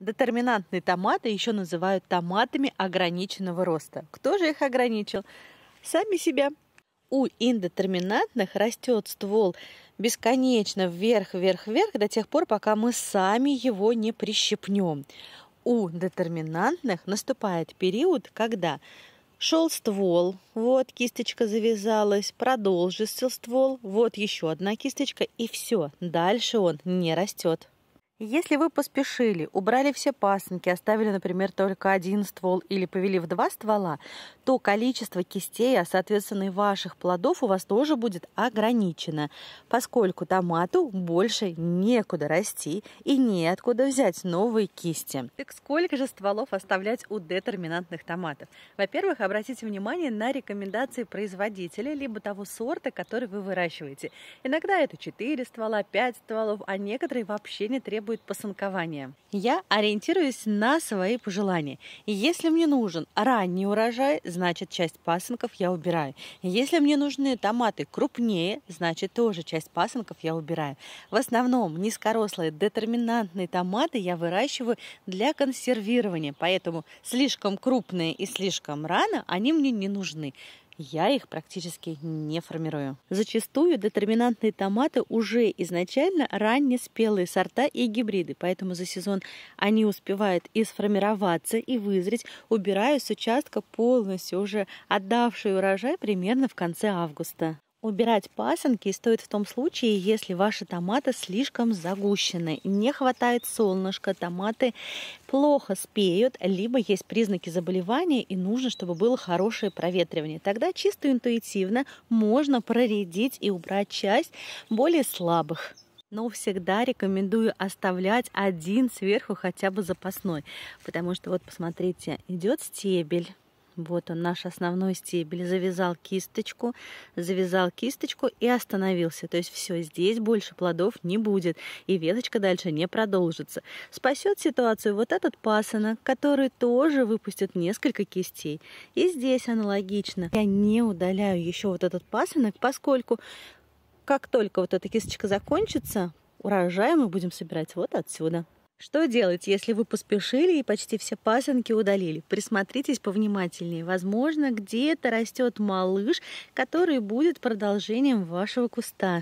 Детерминантные томаты еще называют томатами ограниченного роста. Кто же их ограничил? Сами себя. У индетерминантных растет ствол бесконечно вверх, вверх, вверх до тех пор, пока мы сами его не прищипнем. У детерминантных наступает период, когда шел ствол, вот кисточка завязалась, продолжился ствол, вот еще одна кисточка и все, дальше он не растет. Если вы поспешили, убрали все пасынки, оставили, например, только один ствол или повели в два ствола, то количество кистей, а соответственно и ваших плодов у вас тоже будет ограничено, поскольку томату больше некуда расти и неоткуда взять новые кисти. Так сколько же стволов оставлять у детерминантных томатов? Во-первых, обратите внимание на рекомендации производителя, либо того сорта, который вы выращиваете. Иногда это 4 ствола, 5 стволов, а некоторые вообще не требуют будет пасынкование. Я ориентируюсь на свои пожелания. И если мне нужен ранний урожай, значит часть пасынков я убираю. И если мне нужны томаты крупнее, значит тоже часть пасынков я убираю. В основном низкорослые детерминантные томаты я выращиваю для консервирования, поэтому слишком крупные и слишком рано они мне не нужны я их практически не формирую. Зачастую детерминантные томаты уже изначально раннеспелые сорта и гибриды, поэтому за сезон они успевают и сформироваться, и вызреть, убирая с участка полностью уже отдавший урожай примерно в конце августа. Убирать пасынки стоит в том случае, если ваши томаты слишком загущены, не хватает солнышка, томаты плохо спеют, либо есть признаки заболевания и нужно, чтобы было хорошее проветривание. Тогда чисто интуитивно можно проредить и убрать часть более слабых но всегда рекомендую оставлять один сверху хотя бы запасной, потому что вот посмотрите, идет стебель, вот он, наш основной стебель. Завязал кисточку, завязал кисточку и остановился. То есть все, здесь больше плодов не будет, и веточка дальше не продолжится. Спасет ситуацию вот этот пасынок, который тоже выпустит несколько кистей. И здесь аналогично. Я не удаляю еще вот этот пасынок, поскольку как только вот эта кисточка закончится, урожай мы будем собирать вот отсюда. Что делать, если вы поспешили и почти все пасынки удалили? Присмотритесь повнимательнее. Возможно, где-то растет малыш, который будет продолжением вашего куста.